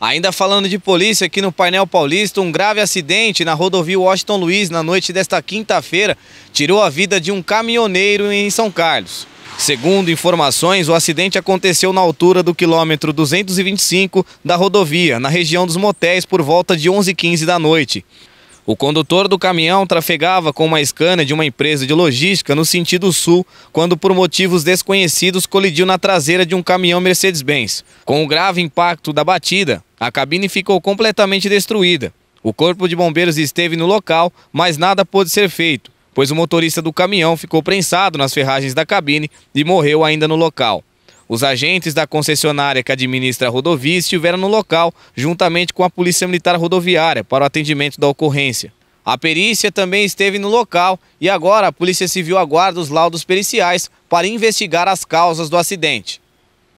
Ainda falando de polícia, aqui no painel paulista, um grave acidente na rodovia Washington Luiz na noite desta quinta-feira tirou a vida de um caminhoneiro em São Carlos. Segundo informações, o acidente aconteceu na altura do quilômetro 225 da rodovia, na região dos motéis, por volta de 11h15 da noite. O condutor do caminhão trafegava com uma escana de uma empresa de logística no sentido sul, quando por motivos desconhecidos colidiu na traseira de um caminhão Mercedes-Benz. Com o grave impacto da batida, a cabine ficou completamente destruída. O corpo de bombeiros esteve no local, mas nada pôde ser feito, pois o motorista do caminhão ficou prensado nas ferragens da cabine e morreu ainda no local. Os agentes da concessionária que administra a rodovia estiveram no local, juntamente com a Polícia Militar Rodoviária, para o atendimento da ocorrência. A perícia também esteve no local e agora a Polícia Civil aguarda os laudos periciais para investigar as causas do acidente.